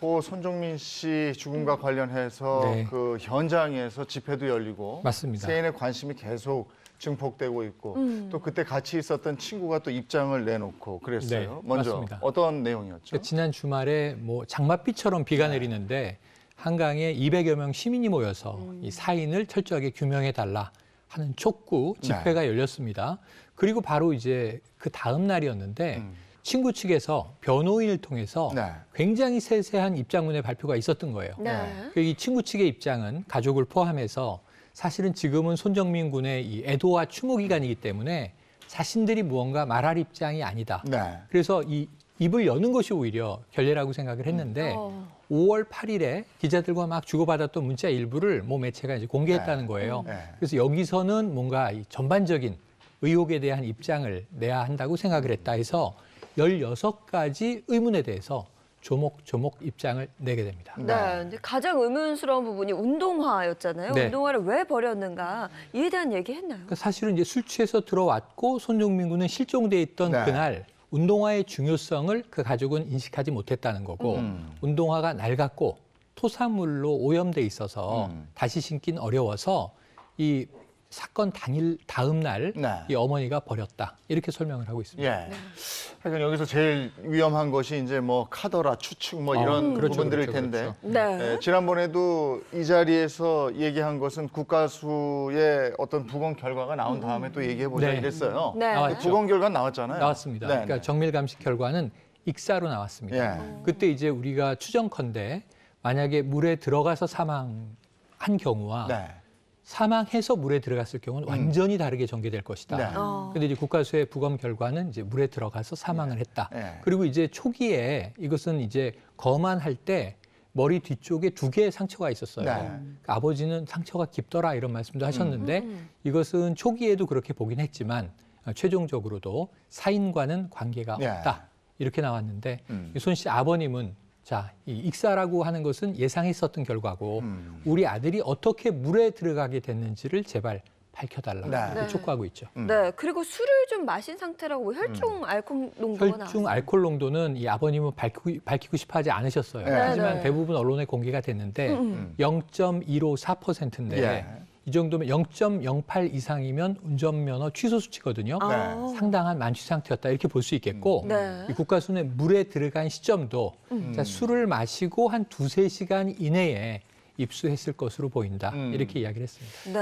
고 손종민 씨 죽음과 관련해서 네. 그 현장에서 집회도 열리고 맞습니다. 세인의 관심이 계속 증폭되고 있고 음. 또 그때 같이 있었던 친구가 또 입장을 내놓고 그랬어요. 네, 먼저 맞습니다. 어떤 내용이었죠? 그 지난 주말에 뭐 장맛비처럼 비가 네. 내리는데 한강에 200여 명 시민이 모여서 음. 이 사인을 철저하게 규명해 달라 하는 촉구 네. 집회가 열렸습니다. 그리고 바로 이제 그 다음 날이었는데 음. 친구 측에서 변호인을 통해서 네. 굉장히 세세한 입장문의 발표가 있었던 거예요. 네. 이 친구 측의 입장은 가족을 포함해서 사실은 지금은 손정민 군의 이 애도와 추모 기간이기 때문에 자신들이 무언가 말할 입장이 아니다. 네. 그래서 이 입을 여는 것이 오히려 결례라고 생각을 했는데 음. 어. 5월 8일에 기자들과 막 주고받았던 문자 일부를 모 매체가 이제 공개했다는 네. 거예요. 네. 네. 그래서 여기서는 뭔가 이 전반적인 의혹에 대한 입장을 내야 한다고 생각을 했다 해서 열여섯 가지 의문에 대해서 조목조목 입장을 내게 됩니다. 네, 가장 의문스러운 부분이 운동화였잖아요. 네. 운동화를 왜 버렸는가 이에 대한 얘기 했나요? 그러니까 사실은 이제 술 취해서 들어왔고 손종민 군은 실종돼 있던 네. 그날 운동화의 중요성을 그 가족은 인식하지 못했다는 거고 음. 운동화가 낡았고 토사물로 오염돼 있어서 음. 다시 신긴 어려워서 이 사건 당일 다음 날이 네. 어머니가 버렸다 이렇게 설명을 하고 있습니다. 예. 네. 하여간 여기서 제일 위험한 것이 이제 뭐 카더라, 추측 뭐 아, 이런 아, 그렇죠, 부분들일 그렇죠, 텐데 그렇죠. 네. 예, 지난번에도 이 자리에서 얘기한 것은 국가수의 어떤 부검 결과가 나온 다음에 또 얘기해 보자 네. 이랬어요. 네. 나 그 부검 결과 나왔잖아요. 나왔습니다. 네, 그러니까 네. 정밀 감식 결과는 익사로 나왔습니다. 예. 그때 이제 우리가 추정컨대 만약에 물에 들어가서 사망한 경우와 네. 사망해서 물에 들어갔을 경우는 음. 완전히 다르게 전개될 것이다. 네. 어. 근데 이제 국가수의 부검 결과는 이제 물에 들어가서 사망을 네. 했다. 네. 그리고 이제 초기에 이것은 이제 거만할 때 머리 뒤쪽에 두 개의 상처가 있었어요. 네. 그러니까 아버지는 상처가 깊더라 이런 말씀도 하셨는데 음. 음. 이것은 초기에도 그렇게 보긴 했지만 어, 최종적으로도 사인과는 관계가 네. 없다. 이렇게 나왔는데 음. 손씨 아버님은 자, 이 익사라고 하는 것은 예상했었던 결과고 음. 우리 아들이 어떻게 물에 들어가게 됐는지를 제발 밝혀달라고 네. 촉구하고 있죠. 음. 네, 그리고 술을 좀 마신 상태라고 혈중 음. 알코올 농도가 혈중 알코올 농도는 이 아버님은 밝히고, 밝히고 싶어하지 않으셨어요. 네. 하지만 네. 대부분 언론에 공개가 됐는데 음. 0.154%인데 음. 이 정도면 0.08 이상이면 운전면허 취소 수치거든요. 아. 네. 상당한 만취 상태였다 이렇게 볼 수 있겠고 음. 네. 이 국가수는 물에 들어간 시점도 음. 자, 술을 마시고 한 두세 시간 이내에 입수했을 것으로 보인다. 음. 이렇게 이야기를 했습니다. 네.